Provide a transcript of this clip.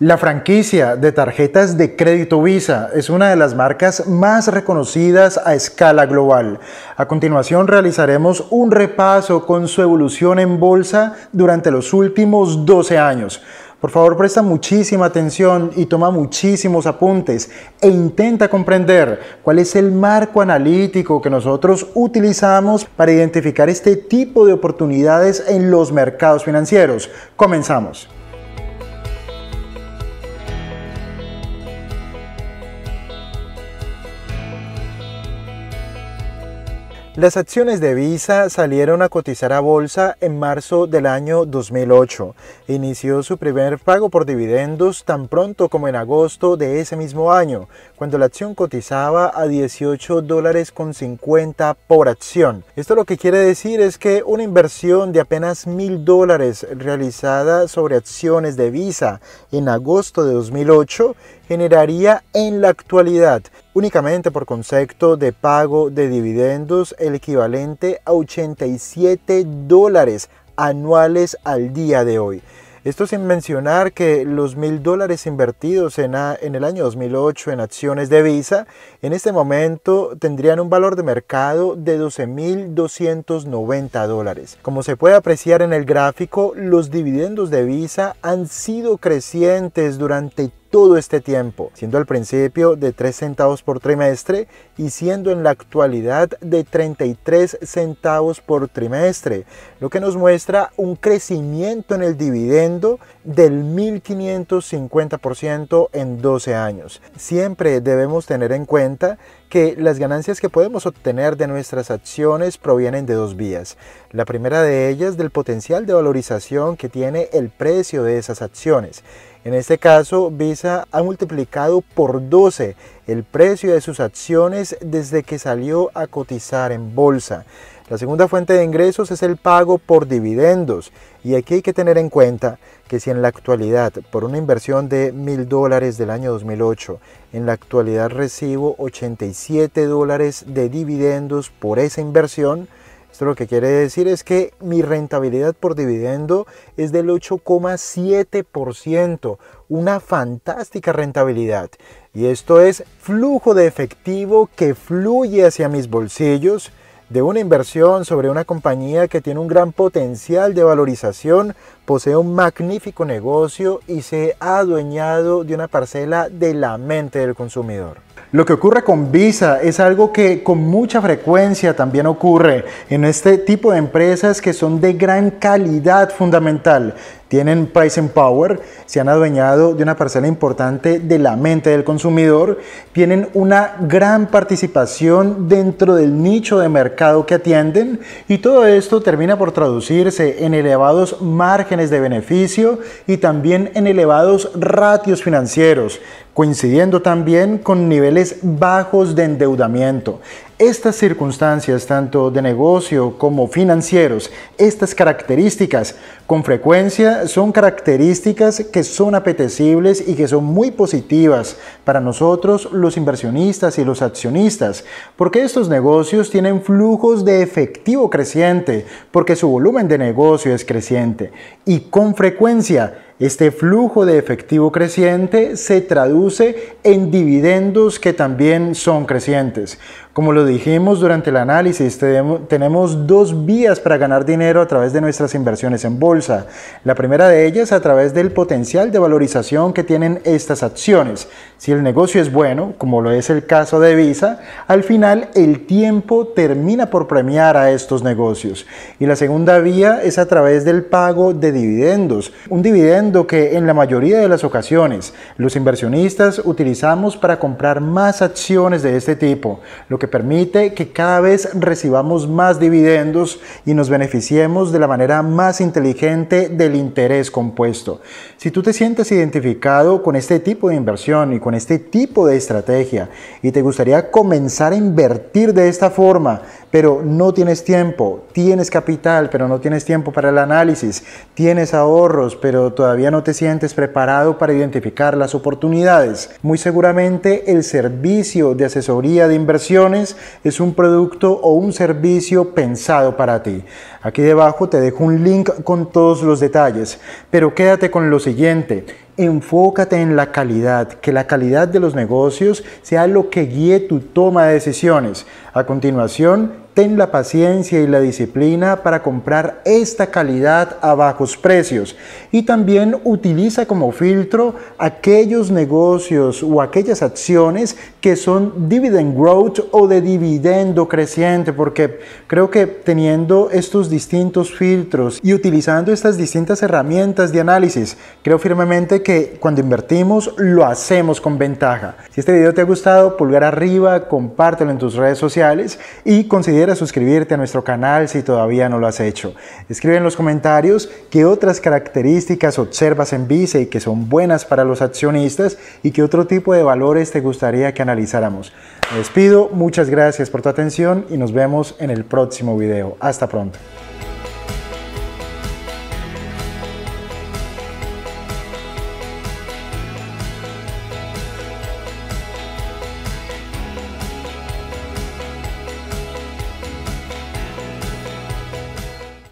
La franquicia de tarjetas de crédito Visa es una de las marcas más reconocidas a escala global. A continuación realizaremos un repaso con su evolución en bolsa durante los últimos 12 años. Por favor, presta muchísima atención y toma muchísimos apuntes e intenta comprender cuál es el marco analítico que nosotros utilizamos para identificar este tipo de oportunidades en los mercados financieros. Comenzamos. Las acciones de Visa salieron a cotizar a bolsa en marzo del año 2008. Inició su primer pago por dividendos tan pronto como en agosto de ese mismo año, cuando la acción cotizaba a 18 dólares con 50 por acción. Esto lo que quiere decir es que una inversión de apenas mil dólares realizada sobre acciones de Visa en agosto de 2008 generaría en la actualidad únicamente por concepto de pago de dividendos el equivalente a 87 dólares anuales al día de hoy. Esto sin mencionar que los mil dólares invertidos en, en, el año 2008 en acciones de Visa, en este momento tendrían un valor de mercado de 12.290 dólares. Como se puede apreciar en el gráfico, los dividendos de Visa han sido crecientes durante todo este tiempo, siendo al principio de 3 centavos por trimestre y siendo en la actualidad de 33 centavos por trimestre, lo que nos muestra un crecimiento en el dividendo del 1550% en 12 años. Siempre debemos tener en cuenta que las ganancias que podemos obtener de nuestras acciones provienen de dos vías. La primera de ellas del potencial de valorización que tiene el precio de esas acciones. En este caso, Visa ha multiplicado por 12 el precio de sus acciones desde que salió a cotizar en bolsa. La segunda fuente de ingresos es el pago por dividendos. Y aquí hay que tener en cuenta que si en la actualidad por una inversión de mil dólares del año 2008, en la actualidad recibo 87 dólares de dividendos por esa inversión, esto lo que quiere decir es que mi rentabilidad por dividendo es del 8,7%, una fantástica rentabilidad. Y esto es flujo de efectivo que fluye hacia mis bolsillos de una inversión sobre una compañía que tiene un gran potencial de valorización, posee un magnífico negocio y se ha adueñado de una parcela de la mente del consumidor. Lo que ocurre con Visa es algo que con mucha frecuencia también ocurre en este tipo de empresas que son de gran calidad fundamental. Tienen Price and power, se han adueñado de una parcela importante de la mente del consumidor, tienen una gran participación dentro del nicho de mercado que atienden y todo esto termina por traducirse en elevados márgenes de beneficio y también en elevados ratios financieros, coincidiendo también con niveles bajos de endeudamiento. Estas circunstancias, tanto de negocio como financieros, estas características, con frecuencia son características que son apetecibles y que son muy positivas para nosotros los inversionistas y los accionistas, porque estos negocios tienen flujos de efectivo creciente, porque su volumen de negocio es creciente y con frecuencia este flujo de efectivo creciente se traduce en dividendos que también son crecientes. Como lo dijimos durante el análisis, tenemos dos vías para ganar dinero a través de nuestras inversiones en bolsa. La primera de ellas a través del potencial de valorización que tienen estas acciones. Si el negocio es bueno, como lo es el caso de Visa, al final el tiempo termina por premiar a estos negocios. Y la segunda vía es a través del pago de dividendos. Un dividendo que en la mayoría de las ocasiones los inversionistas utilizamos para comprar más acciones de este tipo, lo que permite que cada vez recibamos más dividendos y nos beneficiemos de la manera más inteligente del interés compuesto. Si tú te sientes identificado con este tipo de inversión y con este tipo de estrategia y te gustaría comenzar a invertir de esta forma, pero no tienes tiempo, tienes capital, pero no tienes tiempo para el análisis, tienes ahorros, pero todavía no te sientes preparado para identificar las oportunidades, muy seguramente el servicio de asesoría de inversiones es un producto o un servicio pensado para ti. Aquí debajo te dejo un link con todos los detalles, pero quédate con lo siguiente. Enfócate en la calidad, que la calidad de los negocios sea lo que guíe tu toma de decisiones. A continuación, ten la paciencia y la disciplina para comprar esta calidad a bajos precios y también utiliza como filtro aquellos negocios o aquellas acciones que son dividend growth o de dividendo creciente, porque creo que teniendo estos distintos filtros y utilizando estas distintas herramientas de análisis, creo firmemente que cuando invertimos lo hacemos con ventaja. Si este video te ha gustado, pulgar arriba, compártelo en tus redes sociales y considera suscribirte a nuestro canal si todavía no lo has hecho. Escribe en los comentarios qué otras características observas en Vice y que son buenas para los accionistas y qué otro tipo de valores te gustaría que analizáramos. Les despido, muchas gracias por tu atención y nos vemos en el próximo video. Hasta pronto.